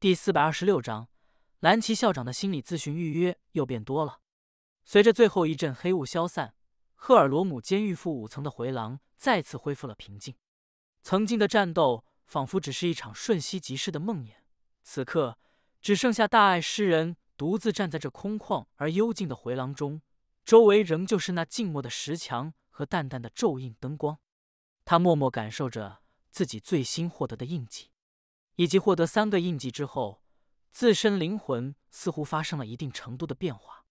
第四百二十六章，蓝奇校长的心理咨询预约又变多了。随着最后一阵黑雾消散，赫尔罗姆监狱负五层的回廊再次恢复了平静。曾经的战斗仿佛只是一场瞬息即逝的梦魇，此刻只剩下大爱诗人独自站在这空旷而幽静的回廊中，周围仍旧是那静默的石墙和淡淡的咒印灯光。他默默感受着自己最新获得的印记。以及获得三个印记之后，自身灵魂似乎发生了一定程度的变化，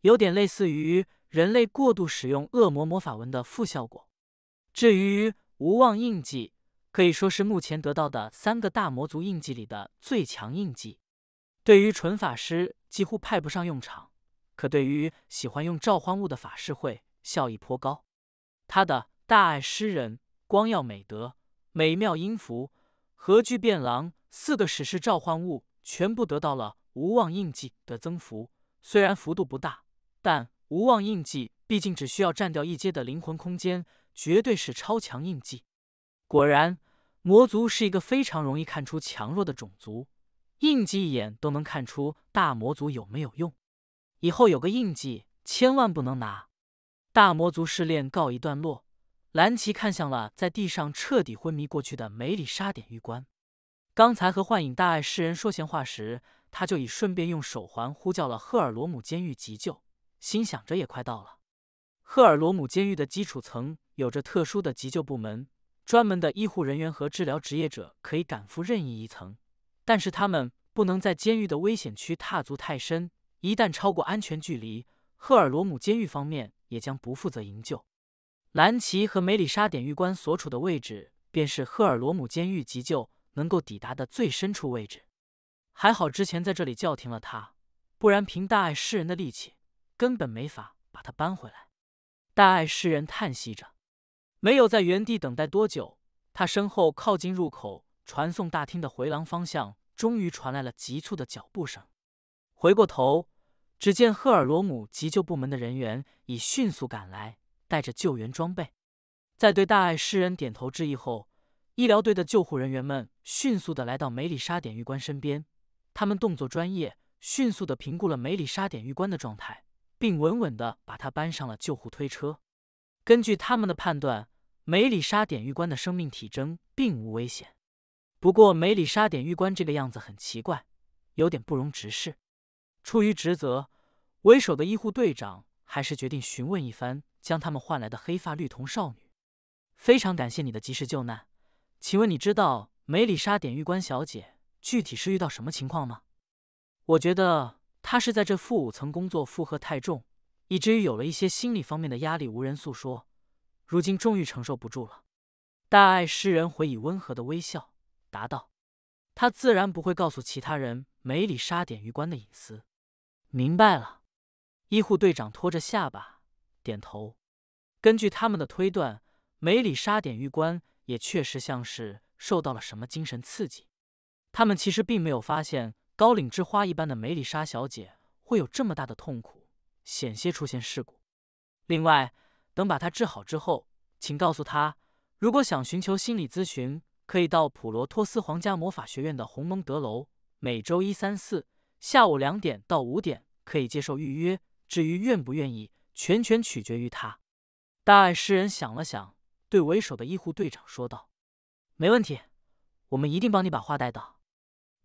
有点类似于人类过度使用恶魔魔法文的副效果。至于无望印记，可以说是目前得到的三个大魔族印记里的最强印记，对于纯法师几乎派不上用场，可对于喜欢用召唤物的法师会效益颇高。他的大爱诗人、光耀美德、美妙音符。核聚变狼四个史诗召唤物全部得到了无望印记的增幅，虽然幅度不大，但无望印记毕竟只需要占掉一阶的灵魂空间，绝对是超强印记。果然，魔族是一个非常容易看出强弱的种族，印记一眼都能看出大魔族有没有用。以后有个印记，千万不能拿。大魔族试炼告一段落。兰奇看向了在地上彻底昏迷过去的梅里沙点狱官。刚才和幻影大爱诗人说闲话时，他就已顺便用手环呼叫了赫尔罗姆监狱急救，心想着也快到了。赫尔罗姆监狱的基础层有着特殊的急救部门，专门的医护人员和治疗职业者可以赶赴任意一层，但是他们不能在监狱的危险区踏足太深。一旦超过安全距离，赫尔罗姆监狱方面也将不负责营救。兰奇和梅里莎典狱官所处的位置，便是赫尔罗姆监狱急救能够抵达的最深处位置。还好之前在这里叫停了他，不然凭大爱诗人的力气，根本没法把他搬回来。大爱诗人叹息着，没有在原地等待多久，他身后靠近入口传送大厅的回廊方向，终于传来了急促的脚步声。回过头，只见赫尔罗姆急救部门的人员已迅速赶来。带着救援装备，在对大爱诗人点头致意后，医疗队的救护人员们迅速的来到梅里沙典狱官身边。他们动作专业，迅速的评估了梅里沙典狱官的状态，并稳稳的把他搬上了救护推车。根据他们的判断，梅里沙典狱官的生命体征并无危险。不过，梅里沙典狱官这个样子很奇怪，有点不容直视。出于职责，为首的医护队长还是决定询问一番。将他们换来的黑发绿瞳少女，非常感谢你的及时救难。请问你知道梅里莎典狱官小姐具体是遇到什么情况吗？我觉得她是在这负五层工作负荷太重，以至于有了一些心理方面的压力，无人诉说，如今终于承受不住了。大爱诗人回以温和的微笑，答道：“他自然不会告诉其他人梅里莎典狱官的隐私。”明白了。医护队长托着下巴。点头。根据他们的推断，梅里莎典狱官也确实像是受到了什么精神刺激。他们其实并没有发现高岭之花一般的梅里莎小姐会有这么大的痛苦，险些出现事故。另外，等把她治好之后，请告诉她，如果想寻求心理咨询，可以到普罗托斯皇家魔法学院的鸿蒙德楼，每周一、三、四下午两点到五点可以接受预约。至于愿不愿意。全权取决于他。大爱诗人想了想，对为首的医护队长说道：“没问题，我们一定帮你把话带到。”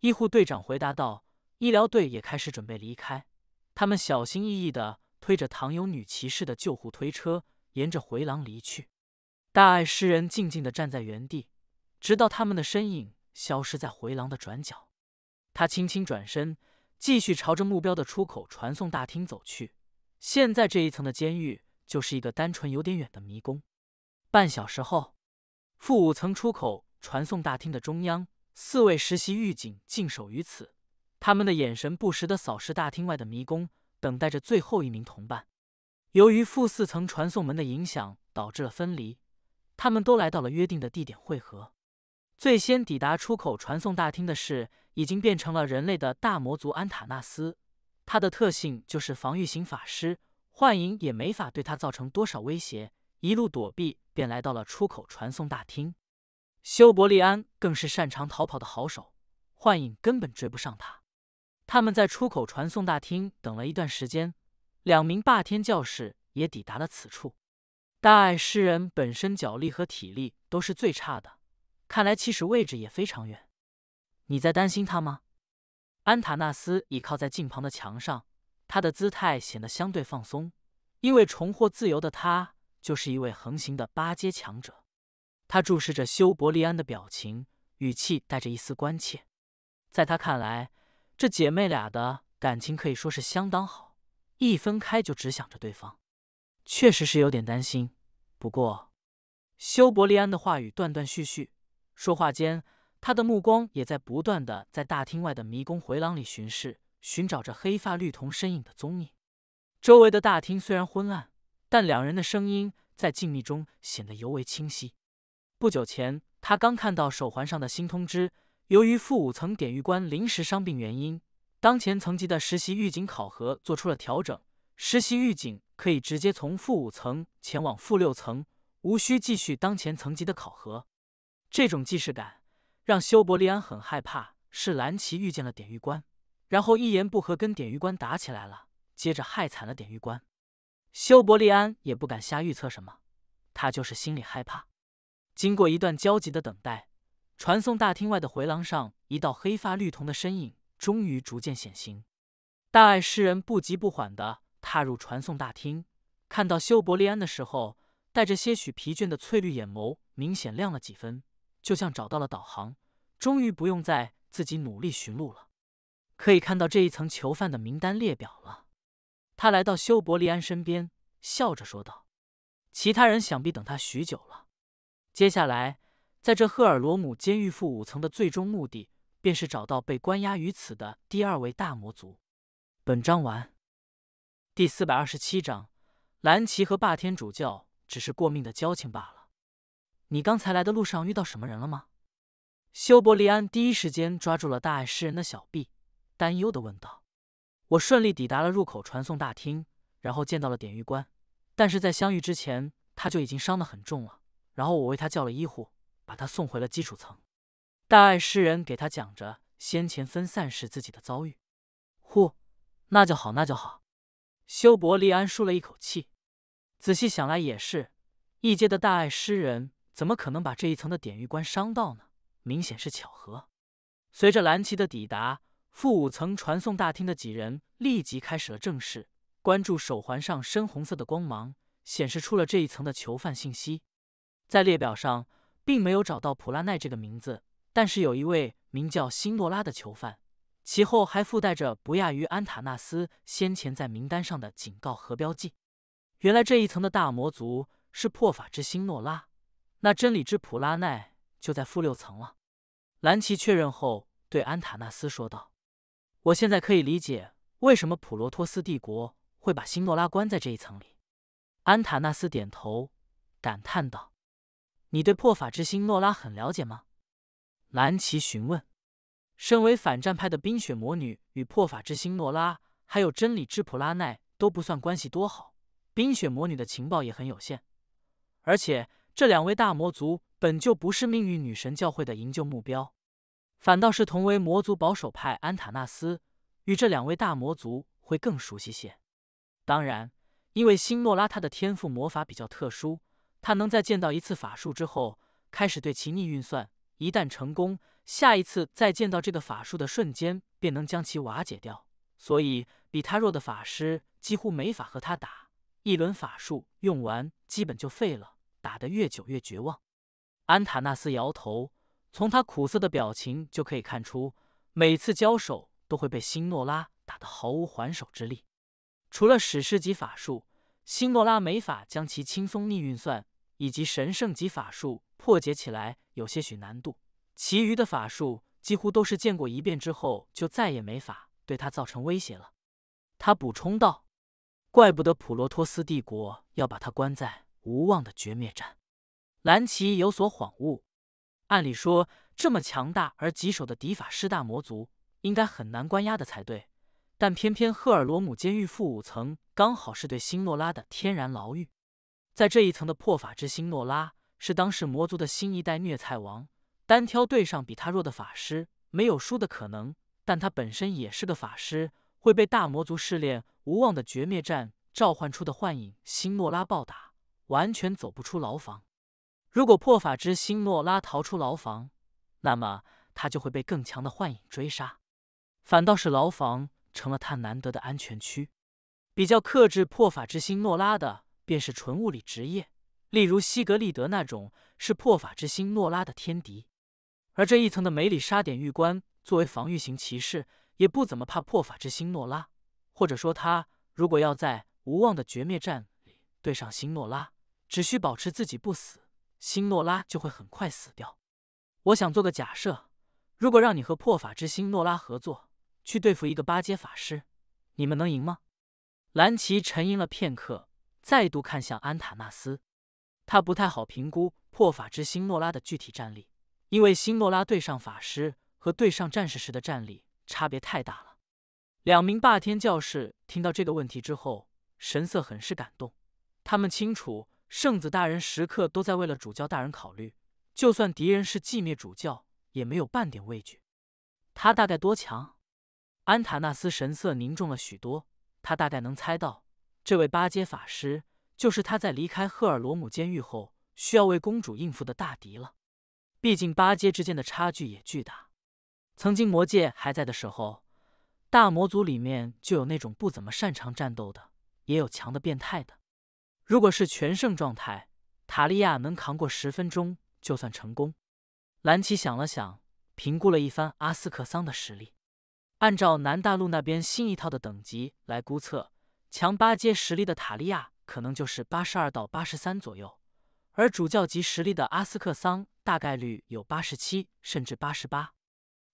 医护队长回答道：“医疗队也开始准备离开，他们小心翼翼地推着唐有女骑士的救护推车，沿着回廊离去。”大爱诗人静静地站在原地，直到他们的身影消失在回廊的转角。他轻轻转身，继续朝着目标的出口传送大厅走去。现在这一层的监狱就是一个单纯有点远的迷宫。半小时后，负五层出口传送大厅的中央，四位实习狱警静守于此，他们的眼神不时的扫视大厅外的迷宫，等待着最后一名同伴。由于负四层传送门的影响导致了分离，他们都来到了约定的地点汇合。最先抵达出口传送大厅的是已经变成了人类的大魔族安塔纳斯。他的特性就是防御型法师，幻影也没法对他造成多少威胁。一路躲避，便来到了出口传送大厅。修伯利安更是擅长逃跑的好手，幻影根本追不上他。他们在出口传送大厅等了一段时间，两名霸天教士也抵达了此处。大爱诗人本身脚力和体力都是最差的，看来起始位置也非常远。你在担心他吗？安塔纳斯倚靠在近旁的墙上，他的姿态显得相对放松，因为重获自由的他就是一位横行的八阶强者。他注视着修伯利安的表情，语气带着一丝关切。在他看来，这姐妹俩的感情可以说是相当好，一分开就只想着对方，确实是有点担心。不过，修伯利安的话语断断续续，说话间。他的目光也在不断的在大厅外的迷宫回廊里巡视，寻找着黑发绿瞳身影的踪影。周围的大厅虽然昏暗，但两人的声音在静谧中显得尤为清晰。不久前，他刚看到手环上的新通知：由于负五层典狱官临时伤病原因，当前层级的实习狱警考核做出了调整，实习狱警可以直接从负五层前往负六层，无需继续当前层级的考核。这种既视感。让修伯利安很害怕，是蓝奇遇见了典狱官，然后一言不合跟典狱官打起来了，接着害惨了典狱官。修伯利安也不敢瞎预测什么，他就是心里害怕。经过一段焦急的等待，传送大厅外的回廊上，一道黑发绿瞳的身影终于逐渐显形。大爱诗人不急不缓的踏入传送大厅，看到修伯利安的时候，带着些许疲倦的翠绿眼眸明显亮了几分。就像找到了导航，终于不用再自己努力寻路了。可以看到这一层囚犯的名单列表了。他来到修伯利安身边，笑着说道：“其他人想必等他许久了。”接下来，在这赫尔罗姆监狱负五层的最终目的，便是找到被关押于此的第二位大魔族。本章完。第四百二十七章：蓝旗和霸天主教只是过命的交情罢了。你刚才来的路上遇到什么人了吗？修伯利安第一时间抓住了大爱诗人的小臂，担忧的问道：“我顺利抵达了入口传送大厅，然后见到了典狱官，但是在相遇之前他就已经伤得很重了。然后我为他叫了医护，把他送回了基础层。大爱诗人给他讲着先前分散时自己的遭遇。呼，那就好，那就好。”修伯利安舒了一口气。仔细想来也是，异界的大爱诗人。怎么可能把这一层的典狱官伤到呢？明显是巧合。随着蓝旗的抵达，负五层传送大厅的几人立即开始了正事，关注手环上深红色的光芒，显示出了这一层的囚犯信息。在列表上，并没有找到普拉奈这个名字，但是有一位名叫辛诺拉的囚犯，其后还附带着不亚于安塔纳斯先前在名单上的警告和标记。原来这一层的大魔族是破法之星诺拉。那真理之普拉奈就在负六层了。蓝奇确认后对安塔纳斯说道：“我现在可以理解为什么普罗托斯帝国会把辛诺拉关在这一层里。”安塔纳斯点头，感叹道：“你对破法之星诺拉很了解吗？”蓝奇询问：“身为反战派的冰雪魔女与破法之星诺拉，还有真理之普拉奈都不算关系多好。冰雪魔女的情报也很有限，而且……”这两位大魔族本就不是命运女神教会的营救目标，反倒是同为魔族保守派安塔纳斯与这两位大魔族会更熟悉些。当然，因为辛诺拉他的天赋魔法比较特殊，他能在见到一次法术之后开始对其逆运算，一旦成功，下一次再见到这个法术的瞬间便能将其瓦解掉。所以，比他弱的法师几乎没法和他打，一轮法术用完基本就废了。打得越久越绝望，安塔纳斯摇头。从他苦涩的表情就可以看出，每次交手都会被辛诺拉打得毫无还手之力。除了史诗级法术，辛诺拉没法将其轻松逆运算，以及神圣级法术破解起来有些许难度。其余的法术几乎都是见过一遍之后就再也没法对他造成威胁了。他补充道：“怪不得普罗托斯帝国要把他关在……”无望的绝灭战，蓝奇有所恍悟。按理说，这么强大而棘手的敌法师大魔族，应该很难关押的才对。但偏偏赫尔罗姆监狱负五层刚好是对辛诺拉的天然牢狱。在这一层的破法之辛诺拉，是当时魔族的新一代虐菜王。单挑对上比他弱的法师，没有输的可能。但他本身也是个法师，会被大魔族试炼无望的绝灭战召唤出的幻影辛诺拉暴打。完全走不出牢房。如果破法之心诺拉逃出牢房，那么他就会被更强的幻影追杀。反倒是牢房成了他难得的安全区。比较克制破法之心诺拉的，便是纯物理职业，例如西格利德那种，是破法之心诺拉的天敌。而这一层的梅里沙典玉官作为防御型骑士，也不怎么怕破法之心诺拉。或者说，他如果要在无望的绝灭战里对上新诺拉，只需保持自己不死，辛诺拉就会很快死掉。我想做个假设，如果让你和破法之星诺拉合作去对付一个八阶法师，你们能赢吗？蓝奇沉吟了片刻，再度看向安塔纳斯。他不太好评估破法之星诺拉的具体战力，因为辛诺拉对上法师和对上战士时的战力差别太大了。两名霸天教士听到这个问题之后，神色很是感动，他们清楚。圣子大人时刻都在为了主教大人考虑，就算敌人是寂灭主教，也没有半点畏惧。他大概多强？安塔纳斯神色凝重了许多。他大概能猜到，这位八阶法师就是他在离开赫尔罗姆监狱后需要为公主应付的大敌了。毕竟八阶之间的差距也巨大。曾经魔界还在的时候，大魔族里面就有那种不怎么擅长战斗的，也有强的变态的。如果是全胜状态，塔利亚能扛过十分钟就算成功。蓝奇想了想，评估了一番阿斯克桑的实力。按照南大陆那边新一套的等级来估测，强八阶实力的塔利亚可能就是八十二到八十三左右，而主教级实力的阿斯克桑大概率有八十七甚至八十八。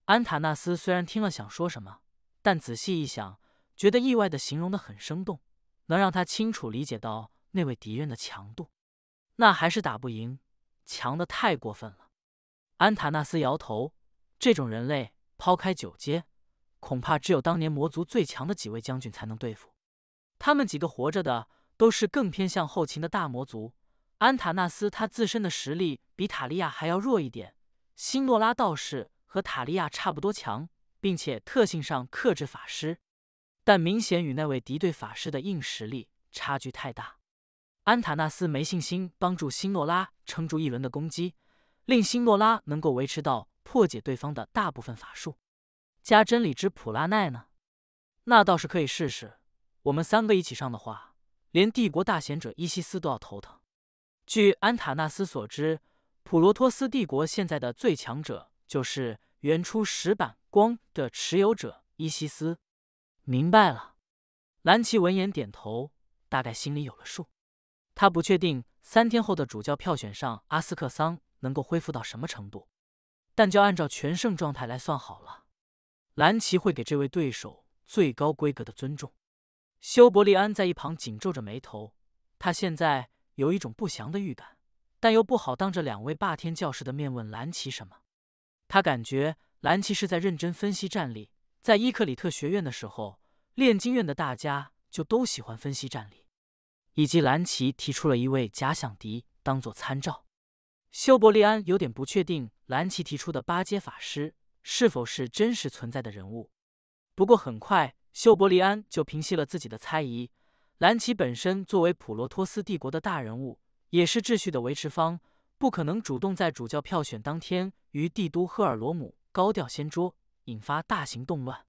安塔纳斯虽然听了想说什么，但仔细一想，觉得意外的形容的很生动，能让他清楚理解到。那位敌人的强度，那还是打不赢，强的太过分了。安塔纳斯摇头，这种人类抛开九阶，恐怕只有当年魔族最强的几位将军才能对付。他们几个活着的，都是更偏向后勤的大魔族。安塔纳斯他自身的实力比塔利亚还要弱一点，辛诺拉倒是和塔利亚差不多强，并且特性上克制法师，但明显与那位敌对法师的硬实力差距太大。安塔纳斯没信心帮助辛诺拉撑住一轮的攻击，令辛诺拉能够维持到破解对方的大部分法术。加真理之普拉奈呢？那倒是可以试试。我们三个一起上的话，连帝国大贤者伊西斯都要头疼。据安塔纳斯所知，普罗托斯帝国现在的最强者就是原初石板光的持有者伊西斯。明白了。蓝奇闻言点头，大概心里有了数。他不确定三天后的主教票选上，阿斯克桑能够恢复到什么程度，但就按照全胜状态来算好了。蓝旗会给这位对手最高规格的尊重。修伯利安在一旁紧皱着眉头，他现在有一种不祥的预感，但又不好当着两位霸天教士的面问蓝旗什么。他感觉蓝旗是在认真分析战力，在伊克里特学院的时候，炼金院的大家就都喜欢分析战力。以及蓝奇提出了一位假想敌当做参照，修伯利安有点不确定蓝奇提出的八阶法师是否是真实存在的人物。不过很快，修伯利安就平息了自己的猜疑。蓝奇本身作为普罗托斯帝国的大人物，也是秩序的维持方，不可能主动在主教票选当天于帝都赫尔罗姆高调掀桌，引发大型动乱。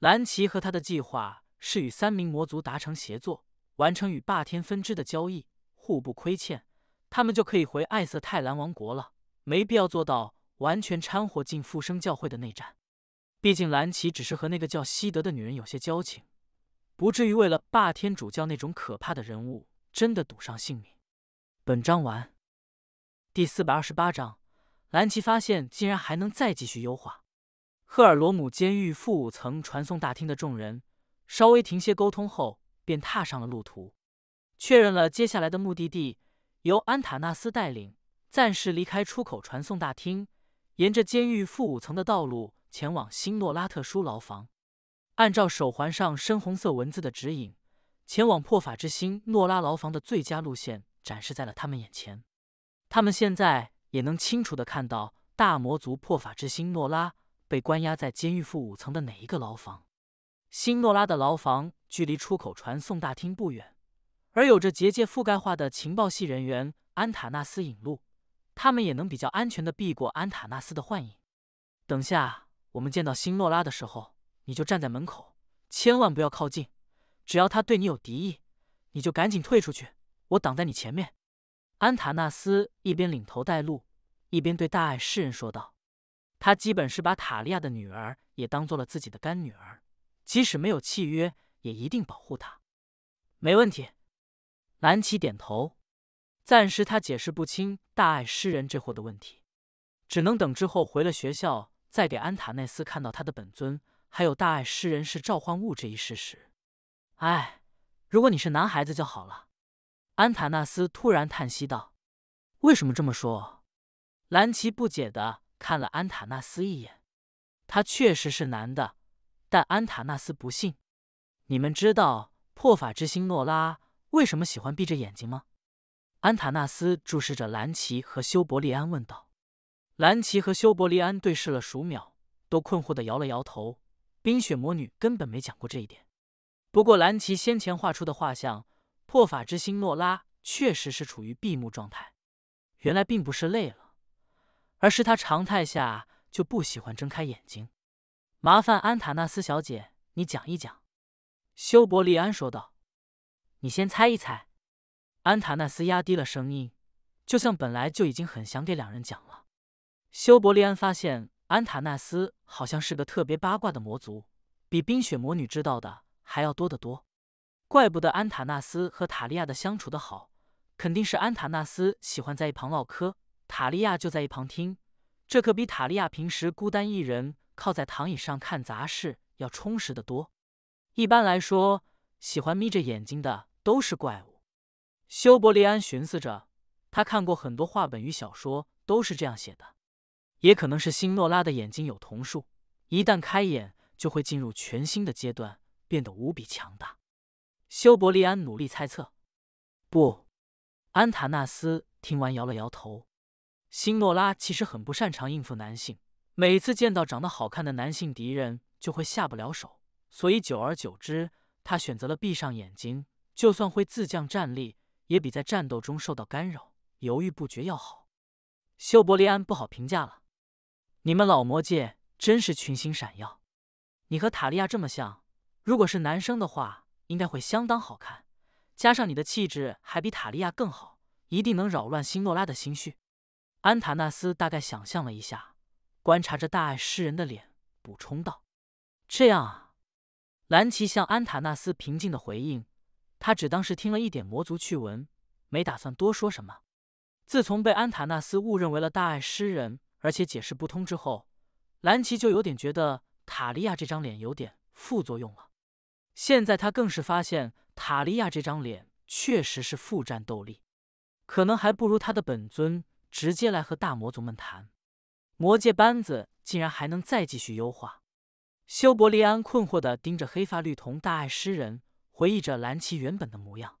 蓝奇和他的计划是与三名魔族达成协作。完成与霸天分支的交易，互不亏欠，他们就可以回艾瑟泰兰王国了。没必要做到完全掺和进复生教会的内战。毕竟蓝奇只是和那个叫西德的女人有些交情，不至于为了霸天主教那种可怕的人物真的赌上性命。本章完。第四百二十八章，蓝奇发现竟然还能再继续优化。赫尔罗姆监狱负五层传送大厅的众人稍微停歇沟通后。便踏上了路途，确认了接下来的目的地。由安塔纳斯带领，暂时离开出口传送大厅，沿着监狱负五层的道路前往新诺拉特殊牢房。按照手环上深红色文字的指引，前往破法之星诺拉牢房的最佳路线展示在了他们眼前。他们现在也能清楚的看到大魔族破法之星诺拉被关押在监狱负五层的哪一个牢房。新诺拉的牢房。距离出口传送大厅不远，而有着结界覆盖化的情报系人员安塔纳斯引路，他们也能比较安全的避过安塔纳斯的幻影。等下我们见到辛诺拉的时候，你就站在门口，千万不要靠近。只要他对你有敌意，你就赶紧退出去，我挡在你前面。安塔纳斯一边领头带路，一边对大爱世人说道。他基本是把塔利亚的女儿也当做了自己的干女儿，即使没有契约。也一定保护他，没问题。蓝奇点头。暂时他解释不清大爱诗人这货的问题，只能等之后回了学校再给安塔纳斯看到他的本尊，还有大爱诗人是召唤物这一事实。哎，如果你是男孩子就好了。安塔纳斯突然叹息道：“为什么这么说？”蓝奇不解的看了安塔纳斯一眼。他确实是男的，但安塔纳斯不信。你们知道破法之星诺拉为什么喜欢闭着眼睛吗？安塔纳斯注视着蓝奇和修伯利安问道。蓝奇和修伯利安对视了数秒，都困惑的摇了摇头。冰雪魔女根本没讲过这一点。不过蓝奇先前画出的画像，破法之星诺拉确实是处于闭目状态。原来并不是累了，而是他常态下就不喜欢睁开眼睛。麻烦安塔纳斯小姐，你讲一讲。修伯利安说道：“你先猜一猜。”安塔纳斯压低了声音，就像本来就已经很想给两人讲了。修伯利安发现安塔纳斯好像是个特别八卦的魔族，比冰雪魔女知道的还要多得多。怪不得安塔纳斯和塔利亚的相处得好，肯定是安塔纳斯喜欢在一旁唠嗑，塔利亚就在一旁听。这可比塔利亚平时孤单一人靠在躺椅上看杂事要充实得多。一般来说，喜欢眯着眼睛的都是怪物。修伯利安寻思着，他看过很多话本与小说，都是这样写的。也可能是辛诺拉的眼睛有瞳术，一旦开眼就会进入全新的阶段，变得无比强大。修伯利安努力猜测。不，安塔纳斯听完摇了摇头。辛诺拉其实很不擅长应付男性，每次见到长得好看的男性敌人，就会下不了手。所以，久而久之，他选择了闭上眼睛。就算会自降战力，也比在战斗中受到干扰、犹豫不决要好。修伯利安不好评价了。你们老魔界真是群星闪耀。你和塔利亚这么像，如果是男生的话，应该会相当好看。加上你的气质还比塔利亚更好，一定能扰乱辛诺拉的心绪。安塔纳斯大概想象了一下，观察着大爱诗人的脸，补充道：“这样啊。”兰奇向安塔纳斯平静的回应，他只当是听了一点魔族趣闻，没打算多说什么。自从被安塔纳斯误认为了大爱诗人，而且解释不通之后，兰奇就有点觉得塔利亚这张脸有点副作用了。现在他更是发现塔利亚这张脸确实是负战斗力，可能还不如他的本尊直接来和大魔族们谈。魔界班子竟然还能再继续优化。修伯利安困惑地盯着黑发绿瞳大爱诗人，回忆着蓝奇原本的模样。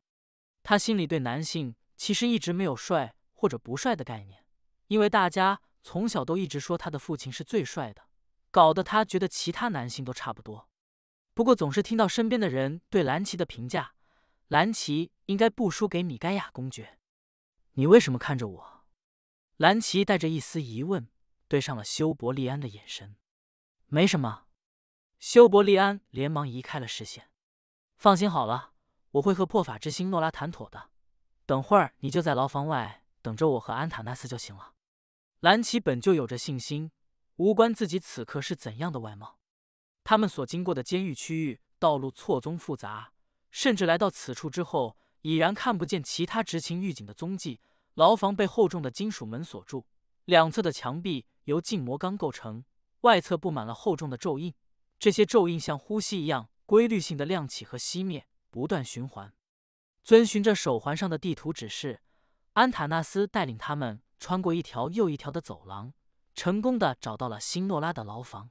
他心里对男性其实一直没有帅或者不帅的概念，因为大家从小都一直说他的父亲是最帅的，搞得他觉得其他男性都差不多。不过总是听到身边的人对蓝奇的评价，蓝奇应该不输给米盖亚公爵。你为什么看着我？蓝奇带着一丝疑问对上了修伯利安的眼神。没什么。修伯利安连忙移开了视线。放心好了，我会和破法之星诺拉谈妥的。等会儿你就在牢房外等着我和安塔纳斯就行了。蓝奇本就有着信心，无关自己此刻是怎样的外貌。他们所经过的监狱区域道路错综复杂，甚至来到此处之后已然看不见其他执勤狱警的踪迹。牢房被厚重的金属门锁住，两侧的墙壁由静魔钢构成，外侧布满了厚重的咒印。这些咒印像呼吸一样规律性的亮起和熄灭，不断循环。遵循着手环上的地图指示，安塔纳斯带领他们穿过一条又一条的走廊，成功的找到了辛诺拉的牢房。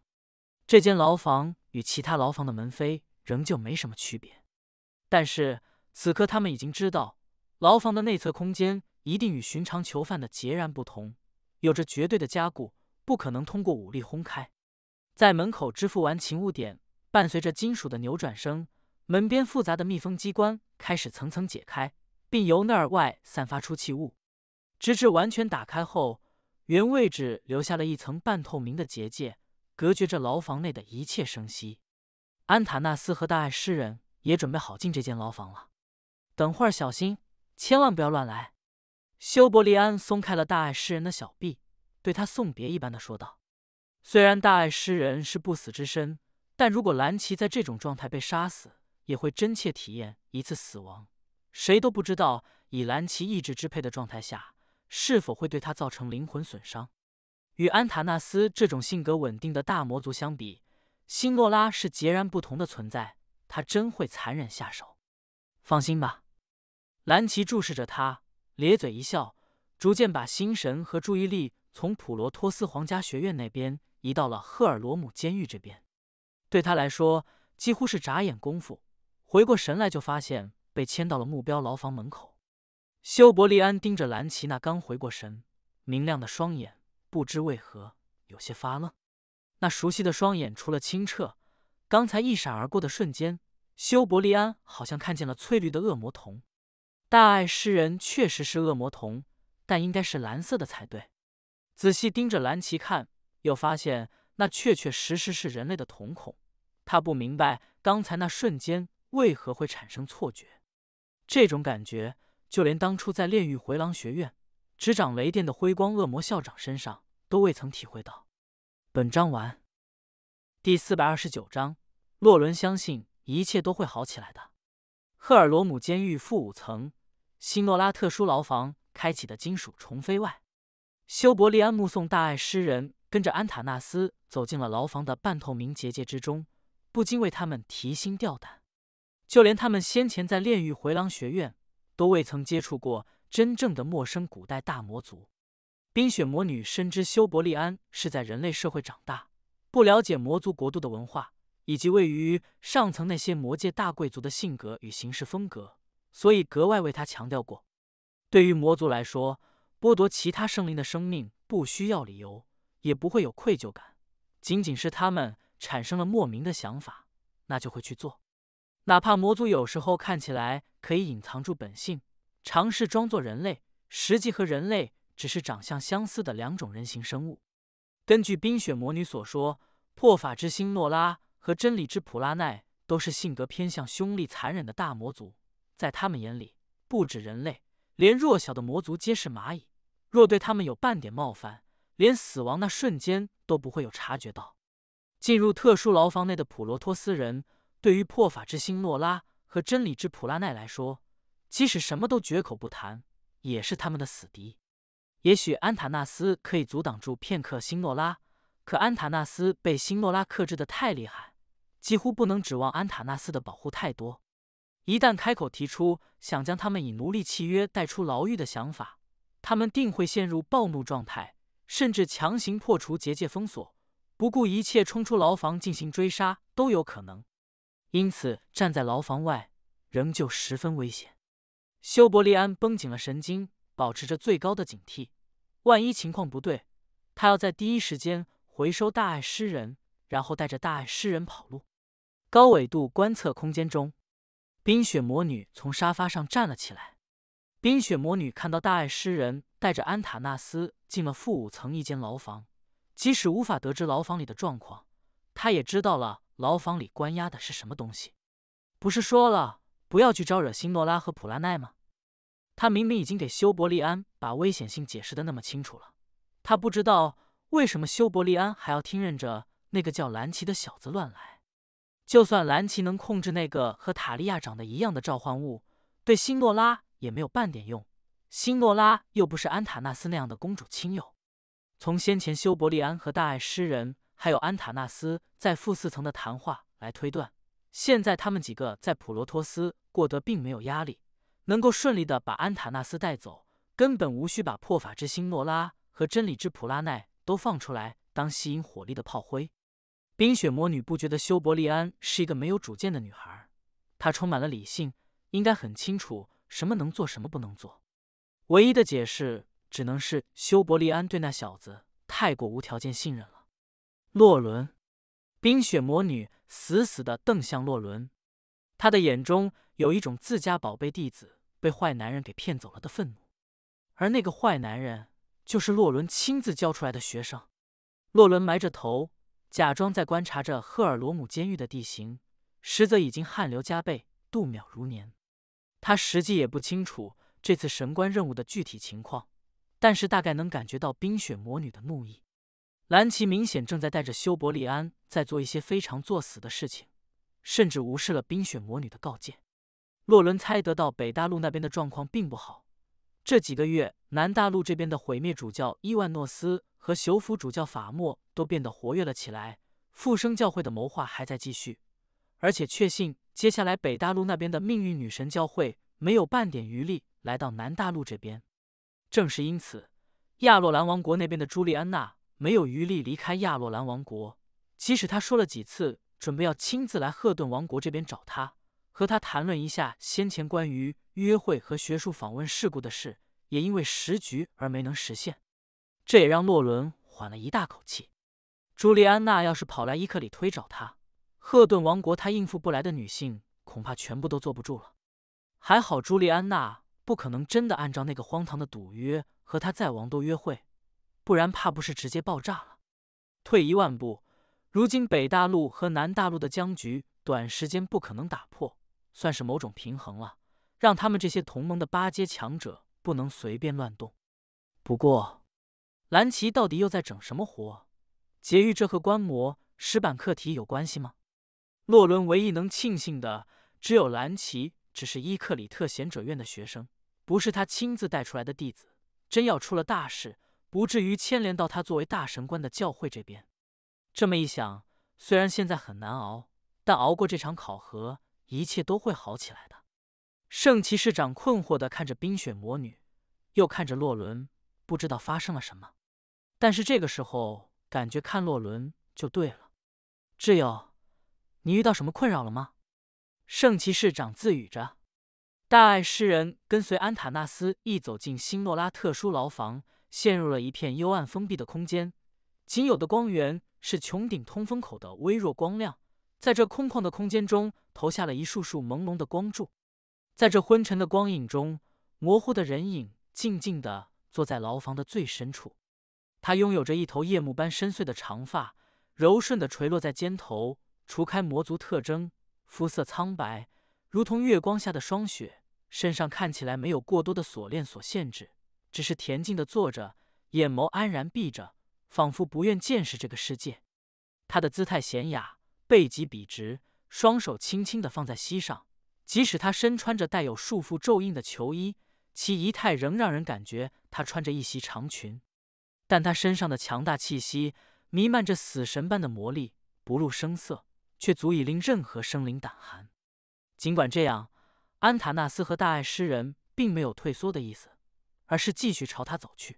这间牢房与其他牢房的门扉仍旧没什么区别，但是此刻他们已经知道，牢房的内侧空间一定与寻常囚犯的截然不同，有着绝对的加固，不可能通过武力轰开。在门口支付完勤务点，伴随着金属的扭转声，门边复杂的密封机关开始层层解开，并由内而外散发出气雾，直至完全打开后，原位置留下了一层半透明的结界，隔绝着牢房内的一切声息。安塔纳斯和大爱诗人也准备好进这间牢房了。等会儿小心，千万不要乱来。修伯利安松开了大爱诗人的小臂，对他送别一般的说道。虽然大爱诗人是不死之身，但如果蓝琪在这种状态被杀死，也会真切体验一次死亡。谁都不知道，以蓝琪意志支配的状态下，是否会对他造成灵魂损伤。与安塔纳斯这种性格稳定的大魔族相比，辛诺拉是截然不同的存在。他真会残忍下手。放心吧，蓝琪注视着他，咧嘴一笑，逐渐把心神和注意力从普罗托斯皇家学院那边。移到了赫尔罗姆监狱这边，对他来说几乎是眨眼功夫。回过神来，就发现被牵到了目标牢房门口。修伯利安盯着蓝奇那刚回过神、明亮的双眼，不知为何有些发愣。那熟悉的双眼除了清澈，刚才一闪而过的瞬间，修伯利安好像看见了翠绿的恶魔瞳。大爱诗人确实是恶魔瞳，但应该是蓝色的才对。仔细盯着蓝奇看。又发现那确确实实是人类的瞳孔，他不明白刚才那瞬间为何会产生错觉，这种感觉就连当初在炼狱回廊学院执掌雷电的辉光恶魔校长身上都未曾体会到。本章完。第四百二十九章：洛伦相信一切都会好起来的。赫尔罗姆监狱负五层，希诺拉特殊牢房开启的金属虫飞外，修伯利安目送大爱诗人。跟着安塔纳斯走进了牢房的半透明结界之中，不禁为他们提心吊胆。就连他们先前在炼狱回廊学院都未曾接触过真正的陌生古代大魔族。冰雪魔女深知修伯利安是在人类社会长大，不了解魔族国度的文化以及位于上层那些魔界大贵族的性格与行事风格，所以格外为他强调过：对于魔族来说，剥夺其他生灵的生命不需要理由。也不会有愧疚感，仅仅是他们产生了莫名的想法，那就会去做。哪怕魔族有时候看起来可以隐藏住本性，尝试装作人类，实际和人类只是长相相似的两种人形生物。根据冰雪魔女所说，破法之星诺拉和真理之普拉奈都是性格偏向凶戾残忍的大魔族，在他们眼里，不止人类，连弱小的魔族皆是蚂蚁。若对他们有半点冒犯，连死亡那瞬间都不会有察觉到。进入特殊牢房内的普罗托斯人，对于破法之星诺拉和真理之普拉奈来说，即使什么都绝口不谈，也是他们的死敌。也许安塔纳斯可以阻挡住片刻，星诺拉，可安塔纳斯被星诺拉克制的太厉害，几乎不能指望安塔纳斯的保护太多。一旦开口提出想将他们以奴隶契约带出牢狱的想法，他们定会陷入暴怒状态。甚至强行破除结界封锁，不顾一切冲出牢房进行追杀都有可能，因此站在牢房外仍旧十分危险。修伯利安绷紧了神经，保持着最高的警惕。万一情况不对，他要在第一时间回收大爱诗人，然后带着大爱诗人跑路。高纬度观测空间中，冰雪魔女从沙发上站了起来。冰雪魔女看到大爱诗人。带着安塔纳斯进了负五层一间牢房，即使无法得知牢房里的状况，他也知道了牢房里关押的是什么东西。不是说了不要去招惹辛诺拉和普拉奈吗？他明明已经给修伯利安把危险性解释的那么清楚了，他不知道为什么修伯利安还要听任着那个叫兰奇的小子乱来。就算兰奇能控制那个和塔利亚长得一样的召唤物，对辛诺拉也没有半点用。辛诺拉又不是安塔纳斯那样的公主亲友。从先前修伯利安和大爱诗人还有安塔纳斯在负四层的谈话来推断，现在他们几个在普罗托斯过得并没有压力，能够顺利的把安塔纳斯带走，根本无需把破法之星诺拉和真理之普拉奈都放出来当吸引火力的炮灰。冰雪魔女不觉得修伯利安是一个没有主见的女孩，她充满了理性，应该很清楚什么能做，什么不能做。唯一的解释只能是修伯利安对那小子太过无条件信任了。洛伦，冰雪魔女死死地瞪向洛伦，她的眼中有一种自家宝贝弟子被坏男人给骗走了的愤怒，而那个坏男人就是洛伦亲自教出来的学生。洛伦埋着头，假装在观察着赫尔罗姆监狱的地形，实则已经汗流浃背，度秒如年。他实际也不清楚。这次神官任务的具体情况，但是大概能感觉到冰雪魔女的怒意。兰奇明显正在带着修伯利安在做一些非常作死的事情，甚至无视了冰雪魔女的告诫。洛伦猜得到北大陆那边的状况并不好。这几个月，南大陆这边的毁灭主教伊万诺斯和修福主教法莫都变得活跃了起来，复生教会的谋划还在继续，而且确信接下来北大陆那边的命运女神教会没有半点余力。来到南大陆这边，正是因此，亚洛兰王国那边的朱莉安娜没有余力离开亚洛兰王国。即使她说了几次准备要亲自来赫顿王国这边找他，和他谈论一下先前关于约会和学术访问事故的事，也因为时局而没能实现。这也让洛伦缓了一大口气。朱莉安娜要是跑来伊克里推找他，赫顿王国他应付不来的女性恐怕全部都坐不住了。还好朱莉安娜。不可能真的按照那个荒唐的赌约和他在王都约会，不然怕不是直接爆炸了。退一万步，如今北大陆和南大陆的僵局，短时间不可能打破，算是某种平衡了，让他们这些同盟的八阶强者不能随便乱动。不过，蓝旗到底又在整什么活？劫狱这和观摩石板课题有关系吗？洛伦唯一能庆幸的，只有蓝旗只是伊克里特贤者院的学生。不是他亲自带出来的弟子，真要出了大事，不至于牵连到他作为大神官的教会这边。这么一想，虽然现在很难熬，但熬过这场考核，一切都会好起来的。圣骑士长困惑的看着冰雪魔女，又看着洛伦，不知道发生了什么。但是这个时候，感觉看洛伦就对了。挚友，你遇到什么困扰了吗？圣骑士长自语着。大爱诗人跟随安塔纳斯一走进辛诺拉特殊牢房，陷入了一片幽暗封闭的空间。仅有的光源是穹顶通风口的微弱光亮，在这空旷的空间中投下了一束束朦胧的光柱。在这昏沉的光影中，模糊的人影静静地坐在牢房的最深处。他拥有着一头夜幕般深邃的长发，柔顺地垂落在肩头。除开魔族特征，肤色苍白，如同月光下的霜雪。身上看起来没有过多的锁链所限制，只是恬静的坐着，眼眸安然闭着，仿佛不愿见识这个世界。他的姿态娴雅，背脊笔直，双手轻轻的放在膝上。即使他身穿着带有束缚咒印的囚衣，其仪态仍让人感觉他穿着一袭长裙。但他身上的强大气息弥漫着死神般的魔力，不露声色，却足以令任何生灵胆寒。尽管这样。安塔纳斯和大爱诗人并没有退缩的意思，而是继续朝他走去。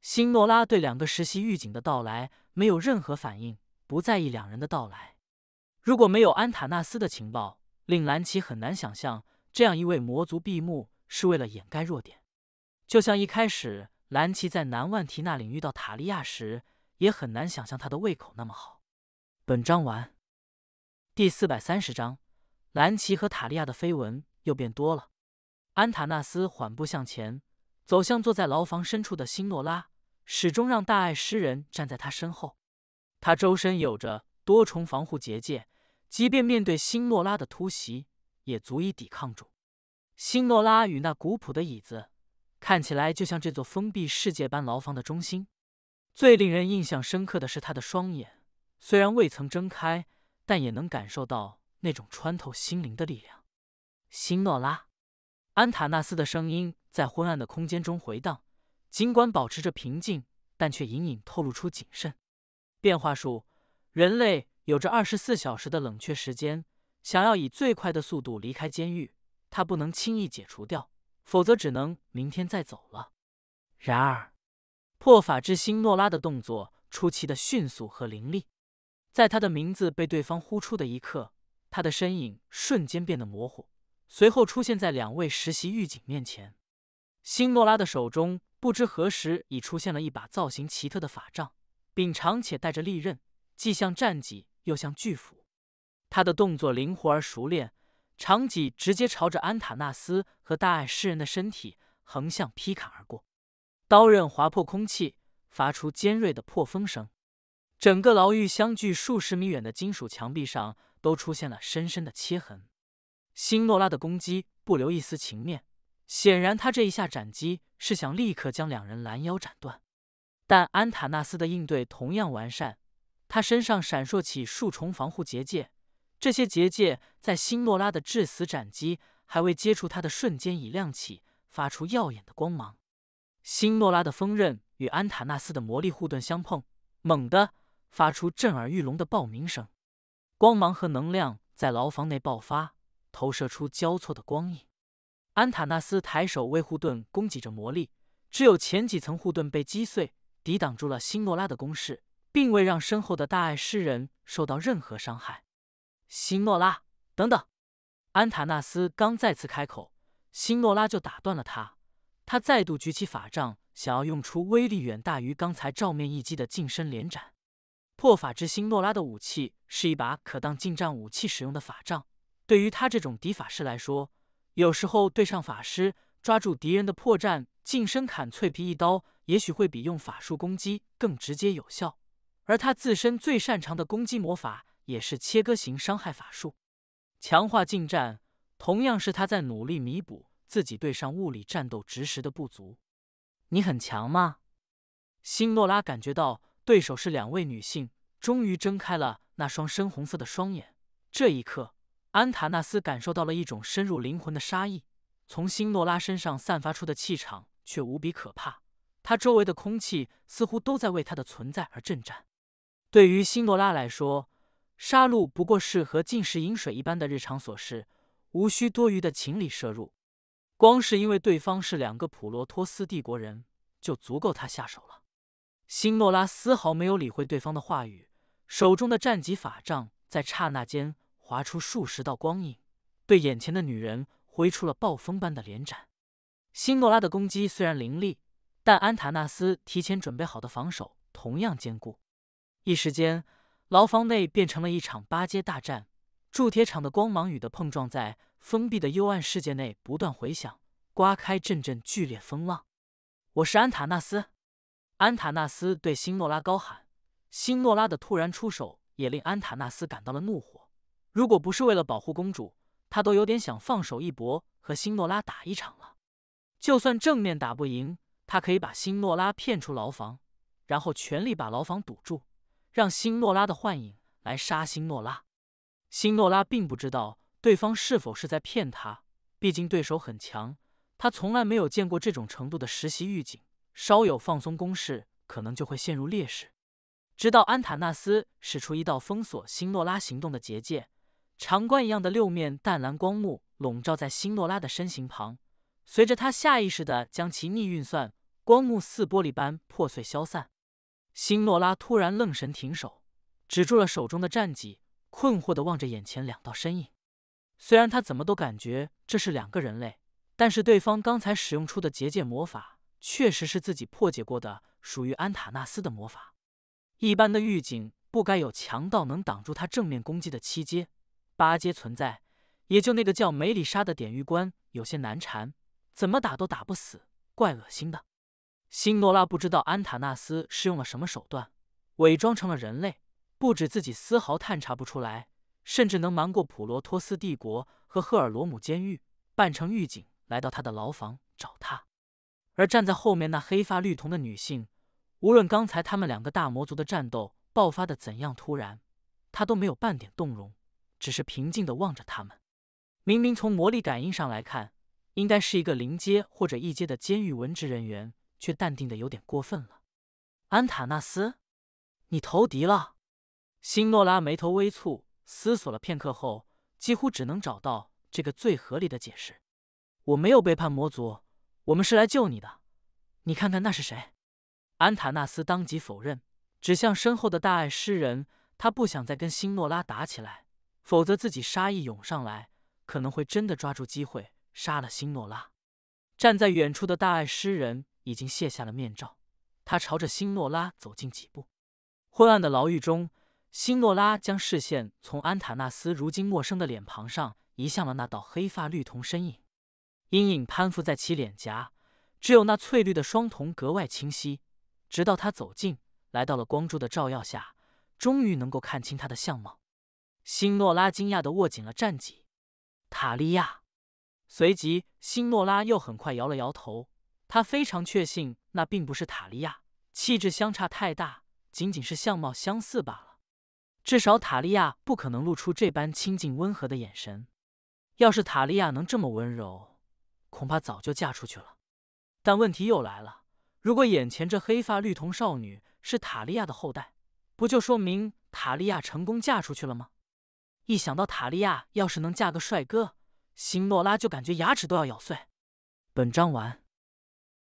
辛诺拉对两个实习狱警的到来没有任何反应，不在意两人的到来。如果没有安塔纳斯的情报，令兰奇很难想象这样一位魔族闭目是为了掩盖弱点。就像一开始兰奇在南万提纳领遇到塔利亚时，也很难想象他的胃口那么好。本章完。第四百三十章：兰奇和塔利亚的绯闻。又变多了。安塔纳斯缓步向前，走向坐在牢房深处的辛诺拉，始终让大爱诗人站在他身后。他周身有着多重防护结界，即便面对辛诺拉的突袭，也足以抵抗住。辛诺拉与那古朴的椅子，看起来就像这座封闭世界般牢房的中心。最令人印象深刻的是他的双眼，虽然未曾睁开，但也能感受到那种穿透心灵的力量。辛诺拉，安塔纳斯的声音在昏暗的空间中回荡。尽管保持着平静，但却隐隐透露出谨慎。变化术，人类有着二十四小时的冷却时间。想要以最快的速度离开监狱，他不能轻易解除掉，否则只能明天再走了。然而，破法之星诺拉的动作出奇的迅速和凌厉。在他的名字被对方呼出的一刻，他的身影瞬间变得模糊。随后出现在两位实习狱警面前，辛诺拉的手中不知何时已出现了一把造型奇特的法杖，柄长且带着利刃，既像战戟又像巨斧。他的动作灵活而熟练，长戟直接朝着安塔纳斯和大爱诗人的身体横向劈砍而过，刀刃划破空气，发出尖锐的破风声，整个牢狱相距数十米远的金属墙壁上都出现了深深的切痕。辛诺拉的攻击不留一丝情面，显然他这一下斩击是想立刻将两人拦腰斩断。但安塔纳斯的应对同样完善，他身上闪烁起数重防护结界，这些结界在辛诺拉的致死斩击还未接触他的瞬间已亮起，发出耀眼的光芒。辛诺拉的锋刃与安塔纳斯的魔力护盾相碰，猛地发出震耳欲聋的爆鸣声，光芒和能量在牢房内爆发。投射出交错的光影，安塔纳斯抬手为护盾供给着魔力，只有前几层护盾被击碎，抵挡住了辛诺拉的攻势，并未让身后的大爱诗人受到任何伤害。辛诺拉，等等！安塔纳斯刚再次开口，辛诺拉就打断了他。他再度举起法杖，想要用出威力远大于刚才照面一击的近身连斩。破法之星，诺拉的武器是一把可当近战武器使用的法杖。对于他这种敌法师来说，有时候对上法师，抓住敌人的破绽，近身砍脆皮一刀，也许会比用法术攻击更直接有效。而他自身最擅长的攻击魔法，也是切割型伤害法术，强化近战，同样是他在努力弥补自己对上物理战斗值时的不足。你很强吗？辛诺拉感觉到对手是两位女性，终于睁开了那双深红色的双眼。这一刻。安塔纳斯感受到了一种深入灵魂的杀意，从辛诺拉身上散发出的气场却无比可怕。他周围的空气似乎都在为他的存在而震颤。对于辛诺拉来说，杀戮不过是和进食饮水一般的日常琐事，无需多余的情理摄入。光是因为对方是两个普罗托斯帝国人，就足够他下手了。辛诺拉丝毫没有理会对方的话语，手中的战戟法杖在刹那间。划出数十道光影，对眼前的女人挥出了暴风般的连斩。辛诺拉的攻击虽然凌厉，但安塔纳斯提前准备好的防守同样坚固。一时间，牢房内变成了一场八阶大战。铸铁厂的光芒与的碰撞在封闭的幽暗世界内不断回响，刮开阵阵剧烈风浪。我是安塔纳斯。安塔纳斯对辛诺拉高喊。辛诺拉的突然出手也令安塔纳斯感到了怒火。如果不是为了保护公主，他都有点想放手一搏，和辛诺拉打一场了。就算正面打不赢，他可以把辛诺拉骗出牢房，然后全力把牢房堵住，让辛诺拉的幻影来杀辛诺拉。辛诺拉并不知道对方是否是在骗他，毕竟对手很强，他从来没有见过这种程度的实习狱警，稍有放松攻势，可能就会陷入劣势。直到安塔纳斯使出一道封锁辛诺拉行动的结界。长官一样的六面淡蓝光幕笼罩在辛诺拉的身形旁，随着他下意识的将其逆运算，光幕似玻璃般破碎消散。辛诺拉突然愣神停手，止住了手中的战戟，困惑的望着眼前两道身影。虽然他怎么都感觉这是两个人类，但是对方刚才使用出的结界魔法确实是自己破解过的，属于安塔纳斯的魔法。一般的狱警不该有强到能挡住他正面攻击的七阶。八阶存在，也就那个叫梅里莎的典狱官有些难缠，怎么打都打不死，怪恶心的。辛诺拉不知道安塔纳斯是用了什么手段，伪装成了人类，不止自己丝毫探查不出来，甚至能瞒过普罗托斯帝国和赫尔罗姆监狱，扮成狱警来到他的牢房找他。而站在后面那黑发绿瞳的女性，无论刚才他们两个大魔族的战斗爆发的怎样突然，她都没有半点动容。只是平静的望着他们，明明从魔力感应上来看，应该是一个灵阶或者一阶的监狱文职人员，却淡定的有点过分了。安塔纳斯，你投敌了？辛诺拉眉头微蹙，思索了片刻后，几乎只能找到这个最合理的解释：我没有背叛魔族，我们是来救你的。你看看那是谁？安塔纳斯当即否认，指向身后的大爱诗人。他不想再跟辛诺拉打起来。否则，自己杀意涌上来，可能会真的抓住机会杀了辛诺拉。站在远处的大爱诗人已经卸下了面罩，他朝着辛诺拉走近几步。昏暗的牢狱中，辛诺拉将视线从安塔纳斯如今陌生的脸庞上移向了那道黑发绿瞳身影，阴影攀附在其脸颊，只有那翠绿的双瞳格外清晰。直到他走近，来到了光柱的照耀下，终于能够看清他的相貌。辛诺拉惊讶地握紧了战戟，塔利亚。随即，辛诺拉又很快摇了摇头，他非常确信那并不是塔利亚，气质相差太大，仅仅是相貌相似罢了。至少塔利亚不可能露出这般亲近温和的眼神。要是塔利亚能这么温柔，恐怕早就嫁出去了。但问题又来了，如果眼前这黑发绿瞳少女是塔利亚的后代，不就说明塔利亚成功嫁出去了吗？一想到塔利亚要是能嫁个帅哥，辛诺拉就感觉牙齿都要咬碎。本章完。